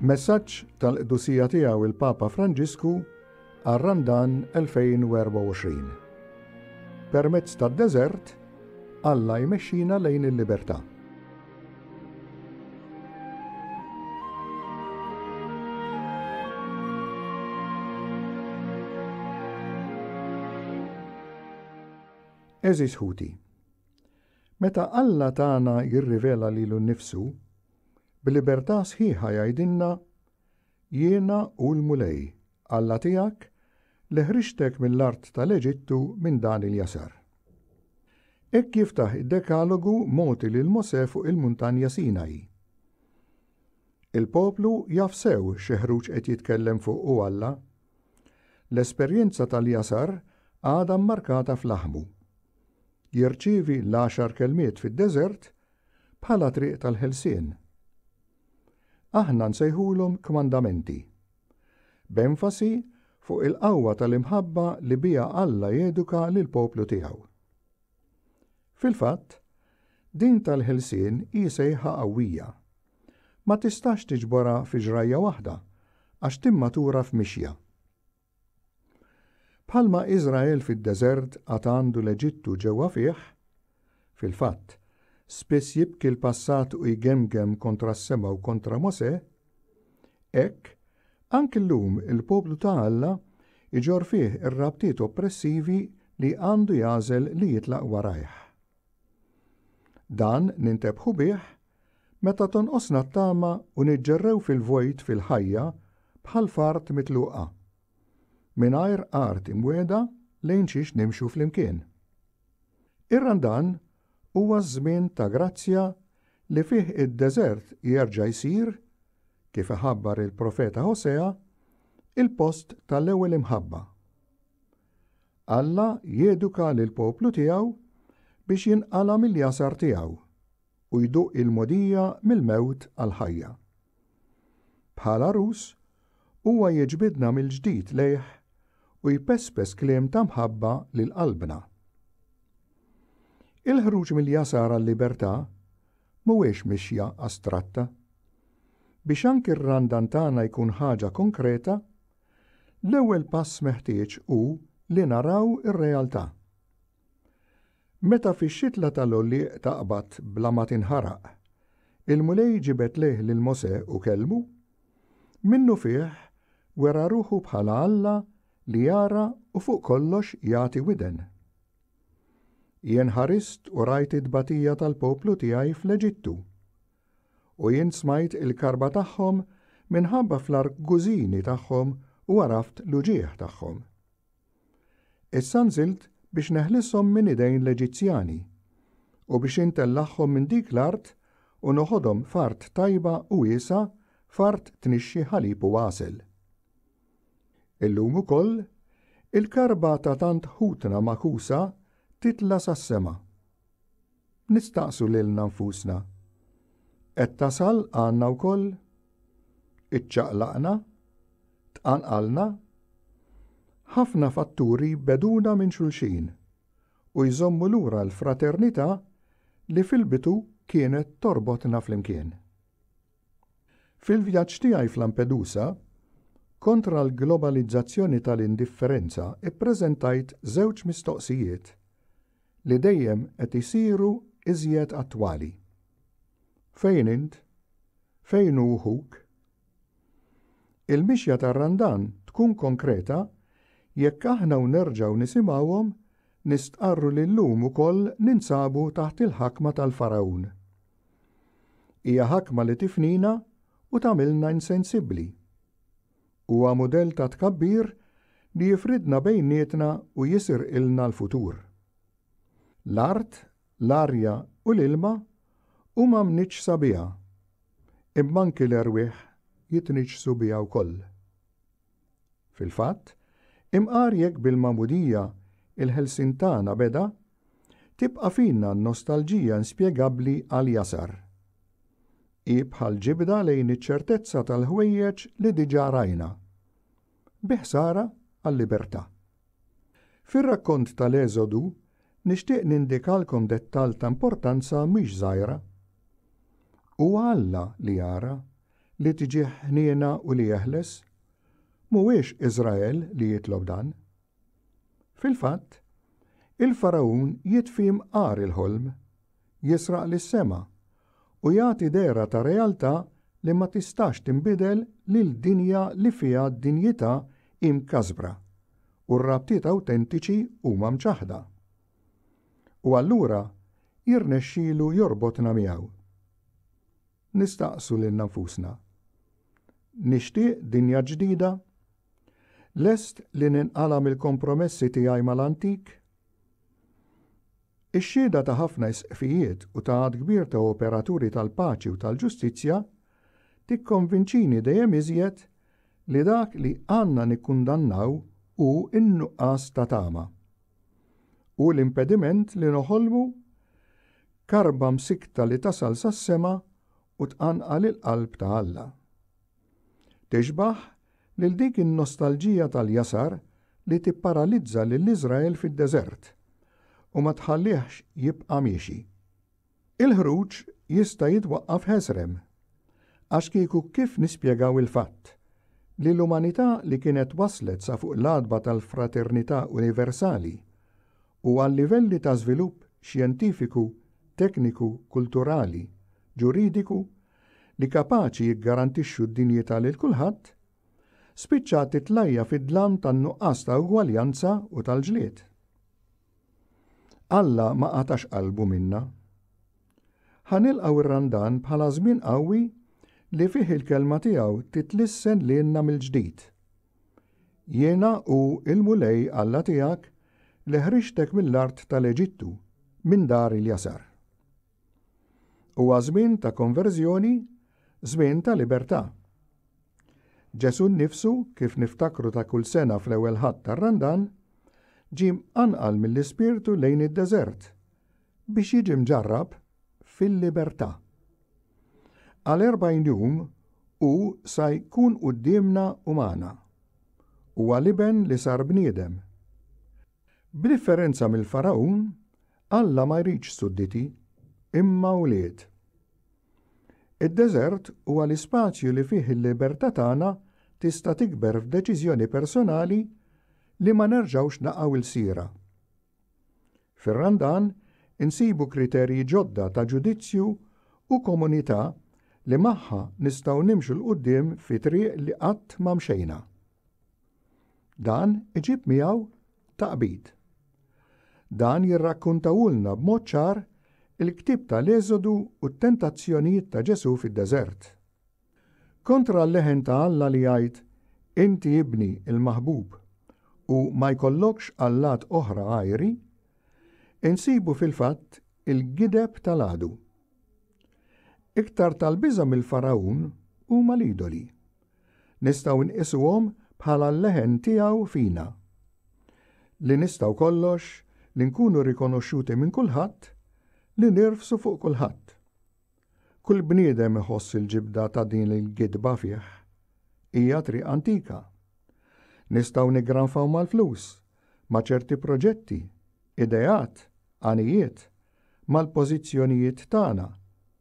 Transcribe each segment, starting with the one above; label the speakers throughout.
Speaker 1: Messaġġ tal-qdusija tiegħu il-Papa Franġisku għar-Ramdan 2024. Permezz tad-deżert, Alla jmexxina lejn il-libertà. Eżis ħuti. Meta Alla tagħna jirrivela lilu nnifsu, Bil-libertà sħiħa jgħidilna jiena u l-mulej, Alla tiegħek li ħriġtek mill-art tal-Eġittu minn dan il-jasar. Ekk jiftaħ id-dekalogu moti lil Mose fuq il-muntanja Sinaj. Il-poplu jafsew xeħruġ qed jitkellem fuq u Alla. L-esperjenza tal-jasar għada markata fl-aħmu. Jirċivi l għaxar kelmiet fid-deżert bħala triq tal-ħelsien aħna nsejħulhom komandamenti. B'enfasi fuq il-qawwa tal-imħabba li bija Alla jeduka lil poplu tiegħu. Fil-fatt, din tal-ħelsien jisejħa qawwija. Ma tistax tiġbora fi ġrajja waħda għax tura f'mixja. Bħalma Izrael fid-deżert għandu l-Eġittu ġewwa fih, fil-fatt, Spess jibki l-passat u jgemgem kontra s-sema u kontra Mose, ek, anki l-lum il poblu ta' Alla iġor fih il rabtiet oppressivi li għandu jażel li jitlaq warajħ. Dan nintebħu bih meta tonqosna t-tama u niġġerrew fil-vojt fil-ħajja bħal fart mitluqa. Minajr art imweda lejn xiex nimxu fl-imkien. Irrandan huwa żmien ta' grazzja li fih id-deżert jerġa' jsir, kif iħabbar il-profeta Hosea, il-post tal-ewwel imħabba. Alla jeduka lil poplu tiegħu biex jinqala mill-jasar tiegħu u jduq il-modija mill-mewt għal ħajja. Bħala Rus, huwa jiġbidna mill-ġdid lejh u jpespes kliem ta' mħabba lil qalbna. Il-ħruġ mill-jasar għal-libertà mhuwiex mixja astratta. Biex anki r-randantana jkun ħaġa konkreta, l-ewwel pass meħtieġ hu li naraw ir-realtà. Meta fix-xitla tal-olli taqbad bla ma tinħaraq, il-mulej ġibet leħ lil Mose u kelmu, minnu fih wera ruħu bħala Alla li jara u fuq kollox jati widen jien ħarist u rajt id-batija tal-poplu tiegħi fl-Eġittu. U jien smajt il-karba tagħhom minħabba fl-argużini tagħhom u għaraft l-uġieħ tagħhom. Issa nżilt biex neħlishom minn idejn l-Eġizzjani u biex intellaħħom minn dik l-art u noħodhom fart tajba u wiesa fart tnixxi ħalib u wasel. Illum ukoll il-karba ta' tant ħutna makusa titla sas-sema. Nistaqsu lilna nfusna. Qed tasal għandna wkoll? Iċċaqlaqna? Tqanqalna? Ħafna fatturi beduna minn xulxin u jżommu lura l-fraternità li fil-bitu kienet torbotna flimkien. Fil-vjaġġ tiegħi fl ampedusa kontra l-globalizzazzjoni tal-indifferenza ippreżentajt żewġ mistoqsijiet li dejjem qed isiru iżjed attwali. Fejn int? Fejn uħuk? Il-mixja tar-randan tkun konkreta jekk aħna u nerġaw nisimawhom nistqarru li l-lum ukoll ninsabu taħt il-ħakma tal-farawn. Hija ħakma li tifnina u tagħmilna insensibbli. Huwa model ta' tkabbir li jifridna bejnietna u jisir ilna l-futur. L-art, l-arja u l-ilma huma mniċ sabiha. Imma anki l jitniċ subija biha wkoll. Fil-fatt, imqar jekk bil-mamudija il-Helsintana beda, tibqa finna nostalġija inspjegabli għal jasar. Ibħal ġibda lejn iċ-ċertezza tal-ħwejjeġ li diġa rajna. Biħsara għal-libertà. Fir-rakkont tal-Eżodu, nixtieq nindikalkom dettal ta' importanza mhix żgħira. U Alla li jara li tiġi ħniena u li jeħles, mhuwiex Iżrael li jitlob dan. Fil-fatt, il-Faraun jitfim qar il-ħolm, jisraq lis sema u jagħti dera ta' realtà li ma tistax timbidel lil dinja li fiha d-dinjità imkasbra u r-rabtiet autentiċi huma mċaħda u allura jirnexxielu jorbotna miegħu. Nistaqsu lil nafusna. Nixtieq dinja ġdida? Lest li ninqalam il-kompromessi tiegħi mal-antik? Ix-xieda ta' ħafna isqfijiet u ta' għad kbir ta' operaturi tal-paċi u tal-ġustizzja tikkonvinċini dejjem iżjed li dak li għanna nikkundannaw u innuqqas ta' tama u l-impediment li noħolmu karba msikta li tasal sas-sema u tqanqa lil qalb ta' Alla. Tixbaħ lil dik in-nostalġija tal-jasar li tipparalizza lil Iżrael fid-deżert u ma tħallihx jibqa' miexi. Il-ħruġ jista' jitwaqqaf ħesrem għax kieku kif nispjegaw il-fatt li l-umanità li kienet waslet sa fuq l-adba tal-fraternità universali – u għal livelli ta' żvilupp xjentifiku, tekniku, kulturali, ġuridiku li kapaċi jiggarantixxu d-dinjità lil kulħadd, spiċċa titlajja fid-dlam tan-nuqqas ta' ugwaljanza u tal-ġlied. Alla ma qatax qalbu minna. Ħanilqaw ir-randan bħala żmien qawwi li fih il-kelma tiegħu titlissen lilna mill-ġdid. Jiena u il-mulej Alla tiegħek li ħriġtek mill-art tal-Eġittu minn dar il-jasar. U żmien ta' konverżjoni, żmien ta' libertà. Ġesu nnifsu kif niftakru ta' kull sena fl-ewwel ħadd tar-Randan, ġim anqal mill-ispirtu lejn id-deżert biex jiġi mġarrab fil-libertà. Għal erbajn jum u sa jkun u umana. Huwa liben li sar bniedem B'differenza mill-faraun, Alla ma jriċ sudditi imma uliet. Id-deżert huwa l-ispazju li fih il-libertà tagħna tista' tikber f'deċiżjoni personali li ma nerġawx naqgħu il-sira. Fir-randan insibu kriterji ġodda ta' ġudizzju u komunità li magħha nistgħu nimxu l-qudiem fi triq li qatt ma mxejna. Dan iġib miegħu taqbid. Dan jirrakkuntawulna b'mod ċar il-ktib tal-eżodu u t-tentazzjonijiet ta' Ġesu fid-deżert. Kontra l-leħen ta' Alla li jgħid inti ibni il-maħbub u ma jkollokx għallat oħra għajri, insibu fil-fatt il-gideb tal-għadu. Iktar tal-biża mill-faraun u mal-idoli. Nistaw nqisuhom bħala l-leħen tiegħu fina. Li nistaw kollox li nkunu rikonoxxuti minn kulħadd li nirfsu fuq kulħadd. Kull bniedem iħoss il-ġibda ta' din il-gidba fih. Hija triq antika. Nistgħu nigranfaw mal-flus, ma' ċerti proġetti, ideat, għanijiet, mal-pożizzjonijiet tagħna,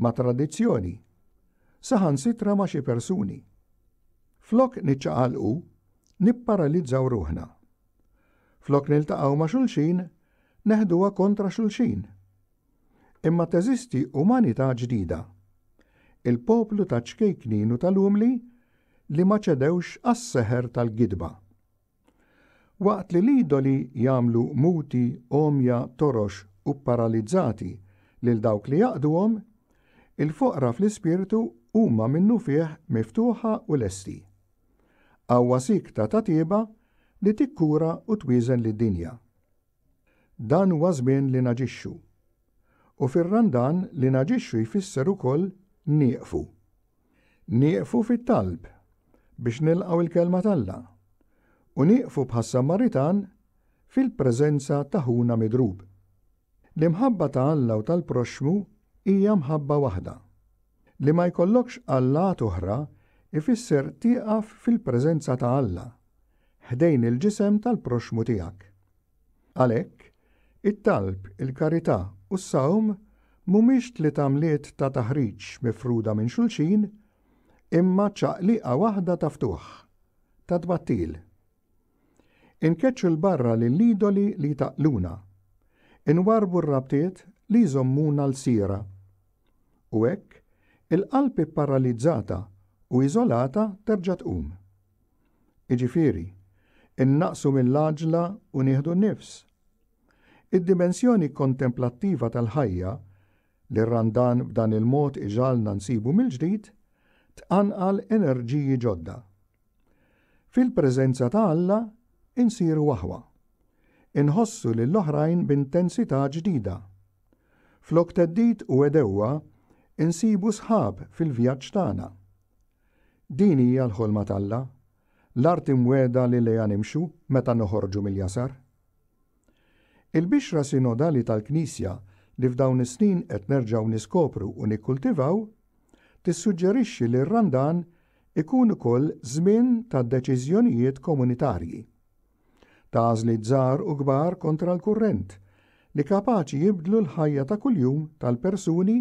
Speaker 1: ma' tradizzjoni. Saħan sitra ma' xi persuni. Flok niċċaqalqu, nipparalizzaw ruħna. Flok niltaqgħu ma' xulxin, neħduha kontra xulxin. Imma teżisti umanità ġdida. Il-poplu ta' ċkejkninu u tal-umli li ma ċedewx għas-seħer tal-gidba. Waqt li l-idoli jamlu muti, omja, torox u paralizzati lil dawk li jaqduhom, il-foqra fl-ispirtu huma minnu fih miftuħa u lesti. Awwa sikta ta' tieba li tikkura u twizen lid-dinja dan huwa żmien li naġixxu. U fir-randan li naġixxu jfisser ukoll nieqfu. Nieqfu fit-talb biex nilqaw il-kelma talla. U nieqfu bħas maritan fil-preżenza taħuna midrub. L-imħabba ta' Alla u tal-proxmu hija mħabba waħda. Li ma jkollokx Alla oħra ifisser tieqaf fil-preżenza ta' Alla ħdejn il-ġisem tal-proxmu tiegħek. Għalhekk, It-talb, il-karità u s-sawm mumiex li tamliet ta' taħriġ mifruda minn xulxin imma ċaqliqa waħda ta' ftuħ, ta' tbattil. Inkeċu l-barra l-idoli li taqluna, inwarbu r-rabtiet li jżommuna l-sira. U hekk, il-qalbi paralizzata u izolata terġa tqum. Iġifiri, innaqsu mill-laġla u nieħdu n-nifs Id-dimensjoni kontemplattiva tal-ħajja li randan b'dan il-mod iġalna nsibu mill-ġdid tqanqal enerġiji ġodda. Fil-preżenza ta' Alla insiru waħwa. Inħossu lill oħrajn b'intensità ġdida. Flok teddit u edewa insibu sħab fil-vjaġġ tagħna. Din hija l-ħolma tal-la, l-art imweda li li nimxu meta noħorġu mill-jasar. Il-bixra sinodali tal-Knisja li f'dawn is-snin qed nerġgħu niskopru u nikkultivaw tissuġġerixxi li r-Randan ikun ukoll żmien ta' deċiżjonijiet komunitarji. Tażli żgħar u kbar kontra l-kurrent li kapaċi jibdlu l-ħajja ta' kuljum tal-persuni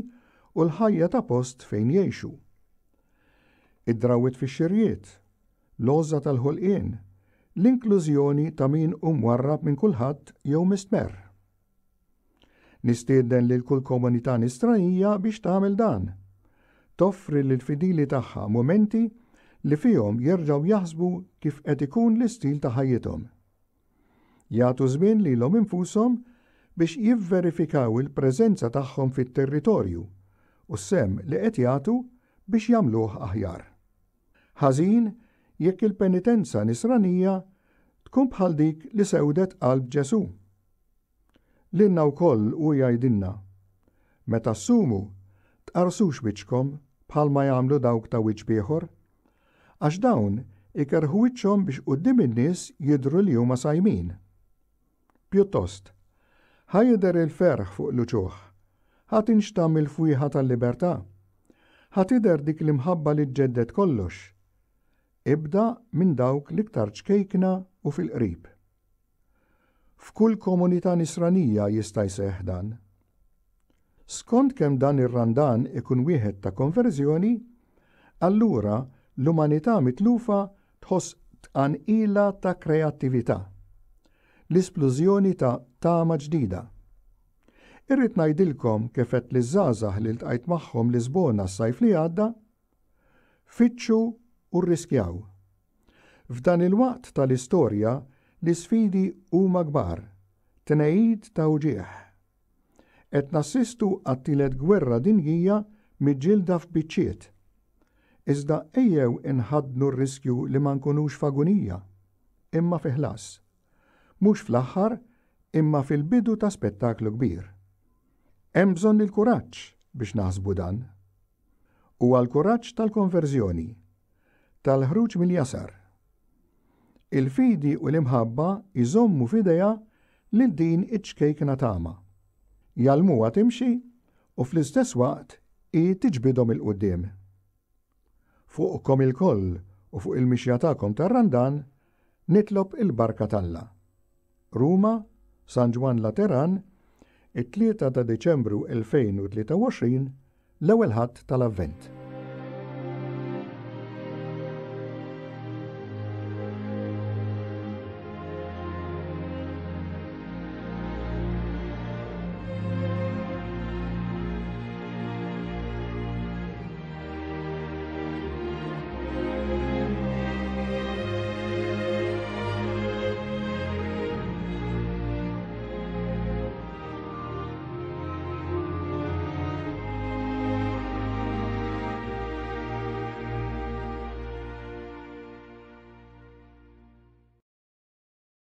Speaker 1: u l-ħajja ta' post fejn jgħixu. Id-drawit fix-xirjiet, l-ożza tal-ħolqien, l-inklużjoni ta' min umwarrab minn kulħadd jew mistmer. Nistieden lil kull komunità nistranija biex tagħmel dan. Toffri lil fidili tagħha momenti li fihom jerġgħu jaħsbu kif qed ikun l-istil ta' ħajjithom. Jagħtu żmien lilhom infushom biex jivverifikaw il-preżenza tagħhom fit-territorju u sem li qed jagħtu biex jagħmluh aħjar. Ħażin jekk il-penitenza nisranija tkun bħal dik li sewdet qalb Ġesu. Linna u koll u jajdinna, meta s-sumu tqarsux wiċkom bħal ma jamlu dawk ta' wiċbieħor, għax dawn ikerħu wiċċom biex qoddim in-nies jidru li huma sajmin. Pjuttost, ħajder il-ferħ fuq l-uċuħ, ħat inxtam il-fwiħa tal-libertà, ħat ider dik l-imħabba li ġeddet kollox, ibda minn dawk liktar ċkejkna u fil-qrib. F'kull komunità nisranija jista' jseħ dan. Skont kemm dan ir-randan ikun wieħed ta' konverżjoni, allura l-umanità mitlufa tħoss tqanqila ta' kreattività, l-isplużjoni ta' tama ġdida. Irrid ngħidilkom qed li żgħażagħ li ltqajt magħhom l-iżbona s-sajf li għadda, fitxu u rriskjaw. F'dan il-waqt tal-istorja l-isfidi huma kbar, tnejid ta' uġieħ. Et nassistu għattilet gwerra dinjija mid-ġilda f'biċċiet. Iżda ejjew inħadnu r-riskju li ma nkunux fagunija, imma fiħlas. Mux fl-aħħar, imma fil-bidu ta' spettaklu kbir. Hemm bżonn il-kuraġġ biex naħsbu dan. U għal-kuraġġ tal-konverżjoni tal-ħruġ mill-jasar. Il-fidi u l-imħabba jżommu fideja li din natama. Jalmu għat timxi u fl-istess waqt i tiġbidhom il-qoddim. Fuqkom il-koll u fuq il-mixja tagħkom tar-randan nitlob il-barka talla. Ruma, San Lateran, it-3 ta' Deċembru 2023 l-ewwel ħadd tal-Avvent.